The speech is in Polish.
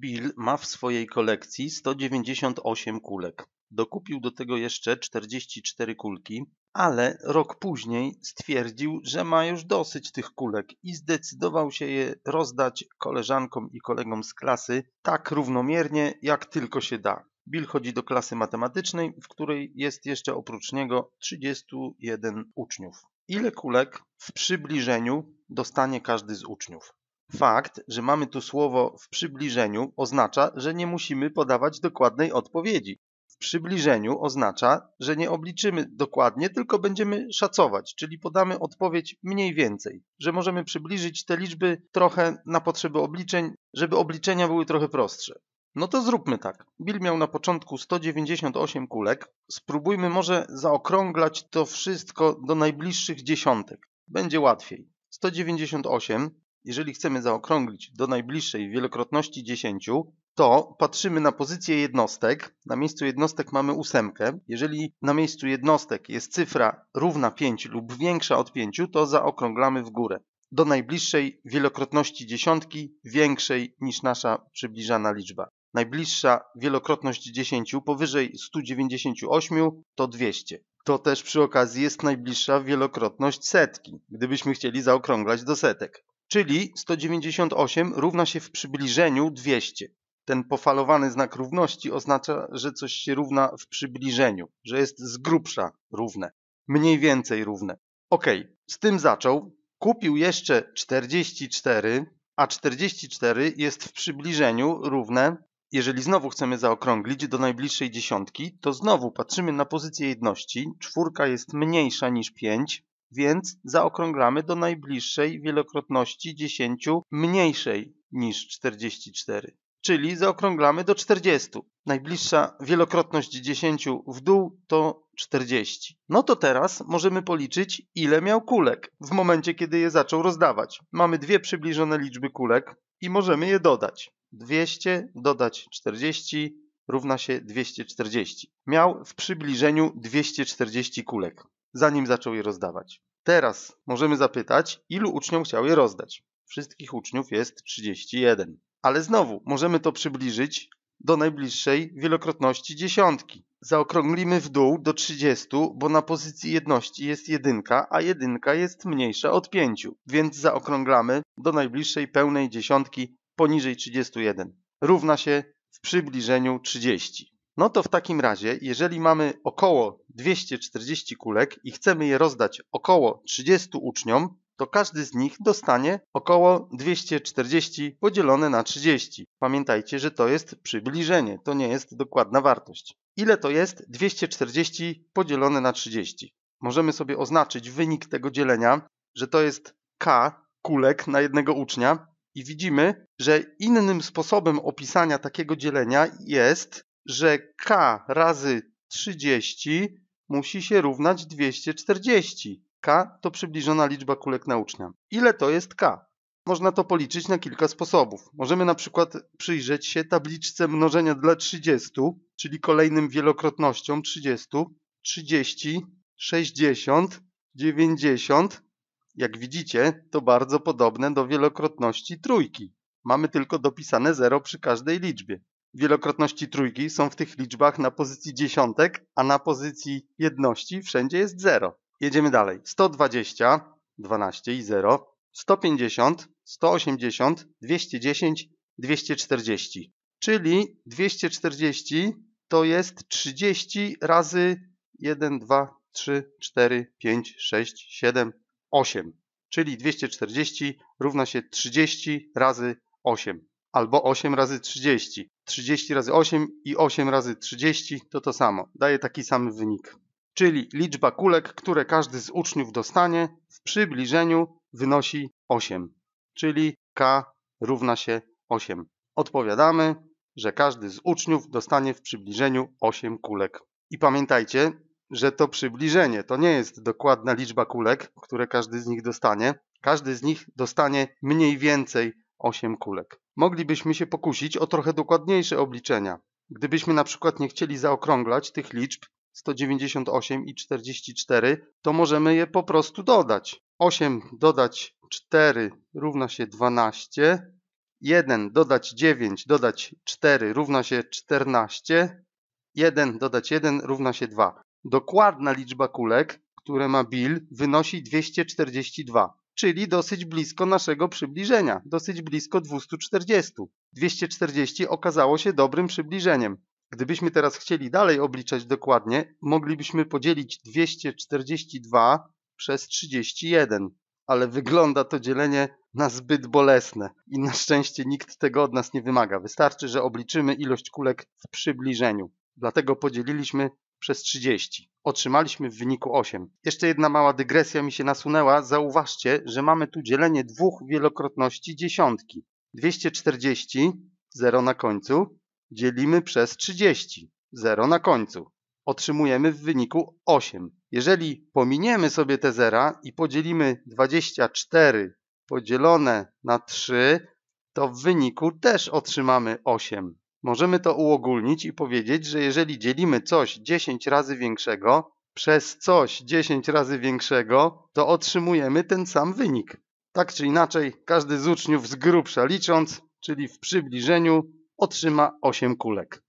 Bill ma w swojej kolekcji 198 kulek. Dokupił do tego jeszcze 44 kulki, ale rok później stwierdził, że ma już dosyć tych kulek i zdecydował się je rozdać koleżankom i kolegom z klasy tak równomiernie, jak tylko się da. Bill chodzi do klasy matematycznej, w której jest jeszcze oprócz niego 31 uczniów. Ile kulek w przybliżeniu dostanie każdy z uczniów? Fakt, że mamy tu słowo w przybliżeniu oznacza, że nie musimy podawać dokładnej odpowiedzi. W przybliżeniu oznacza, że nie obliczymy dokładnie, tylko będziemy szacować, czyli podamy odpowiedź mniej więcej, że możemy przybliżyć te liczby trochę na potrzeby obliczeń, żeby obliczenia były trochę prostsze. No to zróbmy tak. Bill miał na początku 198 kulek. Spróbujmy może zaokrąglać to wszystko do najbliższych dziesiątek. Będzie łatwiej. 198 jeżeli chcemy zaokrąglić do najbliższej wielokrotności 10, to patrzymy na pozycję jednostek. Na miejscu jednostek mamy ósemkę. Jeżeli na miejscu jednostek jest cyfra równa 5 lub większa od 5, to zaokrąglamy w górę do najbliższej wielokrotności dziesiątki większej niż nasza przybliżana liczba. Najbliższa wielokrotność 10 powyżej 198 to 200. To też przy okazji jest najbliższa wielokrotność setki, gdybyśmy chcieli zaokrąglać do setek. Czyli 198 równa się w przybliżeniu 200. Ten pofalowany znak równości oznacza, że coś się równa w przybliżeniu, że jest z grubsza równe, mniej więcej równe. Ok, z tym zaczął. Kupił jeszcze 44, a 44 jest w przybliżeniu równe jeżeli znowu chcemy zaokrąglić do najbliższej dziesiątki, to znowu patrzymy na pozycję jedności. Czwórka jest mniejsza niż 5, więc zaokrąglamy do najbliższej wielokrotności 10 mniejszej niż 44, czyli zaokrąglamy do 40. Najbliższa wielokrotność 10 w dół to 40. No to teraz możemy policzyć, ile miał kulek w momencie, kiedy je zaczął rozdawać. Mamy dwie przybliżone liczby kulek i możemy je dodać. 200 dodać 40 równa się 240. Miał w przybliżeniu 240 kulek zanim zaczął je rozdawać. Teraz możemy zapytać, ilu uczniom chciał je rozdać. Wszystkich uczniów jest 31. Ale znowu możemy to przybliżyć do najbliższej wielokrotności dziesiątki. Zaokrąglimy w dół do 30, bo na pozycji jedności jest jedynka, a jedynka jest mniejsza od 5, więc zaokrąglamy do najbliższej pełnej dziesiątki poniżej 31. Równa się w przybliżeniu 30. No to w takim razie, jeżeli mamy około 240 kulek i chcemy je rozdać około 30 uczniom, to każdy z nich dostanie około 240 podzielone na 30. Pamiętajcie, że to jest przybliżenie, to nie jest dokładna wartość. Ile to jest 240 podzielone na 30? Możemy sobie oznaczyć wynik tego dzielenia, że to jest k kulek na jednego ucznia i widzimy, że innym sposobem opisania takiego dzielenia jest że k razy 30 musi się równać 240. K to przybliżona liczba kulek na ucznia. Ile to jest K? Można to policzyć na kilka sposobów. Możemy na przykład przyjrzeć się tabliczce mnożenia dla 30, czyli kolejnym wielokrotnością 30, 30, 60, 90. Jak widzicie, to bardzo podobne do wielokrotności trójki. Mamy tylko dopisane 0 przy każdej liczbie wielokrotności trójki są w tych liczbach na pozycji dziesiątek, a na pozycji jedności wszędzie jest 0. Jedziemy dalej. 120, 12 i 0, 150, 180, 210, 240. Czyli 240 to jest 30 razy 1, 2, 3, 4, 5, 6, 7, 8. Czyli 240 równa się 30 razy 8 albo 8 razy 30. 30 razy 8 i 8 razy 30 to to samo, daje taki sam wynik. Czyli liczba kulek, które każdy z uczniów dostanie w przybliżeniu wynosi 8, czyli k równa się 8. Odpowiadamy, że każdy z uczniów dostanie w przybliżeniu 8 kulek. I pamiętajcie, że to przybliżenie to nie jest dokładna liczba kulek, które każdy z nich dostanie. Każdy z nich dostanie mniej więcej 8 kulek moglibyśmy się pokusić o trochę dokładniejsze obliczenia. Gdybyśmy na przykład nie chcieli zaokrąglać tych liczb 198 i 44, to możemy je po prostu dodać. 8 dodać 4 równa się 12. 1 dodać 9 dodać 4 równa się 14. 1 dodać 1 równa się 2. Dokładna liczba kulek, które ma Bill, wynosi 242 czyli dosyć blisko naszego przybliżenia, dosyć blisko 240. 240 okazało się dobrym przybliżeniem. Gdybyśmy teraz chcieli dalej obliczać dokładnie, moglibyśmy podzielić 242 przez 31, ale wygląda to dzielenie na zbyt bolesne i na szczęście nikt tego od nas nie wymaga. Wystarczy, że obliczymy ilość kulek w przybliżeniu. Dlatego podzieliliśmy przez 30. Otrzymaliśmy w wyniku 8. Jeszcze jedna mała dygresja mi się nasunęła. Zauważcie, że mamy tu dzielenie dwóch wielokrotności dziesiątki. 240, 0 na końcu, dzielimy przez 30, 0 na końcu. Otrzymujemy w wyniku 8. Jeżeli pominiemy sobie te zera i podzielimy 24 podzielone na 3, to w wyniku też otrzymamy 8. Możemy to uogólnić i powiedzieć, że jeżeli dzielimy coś 10 razy większego przez coś 10 razy większego, to otrzymujemy ten sam wynik. Tak czy inaczej, każdy z uczniów z grubsza licząc, czyli w przybliżeniu, otrzyma 8 kulek.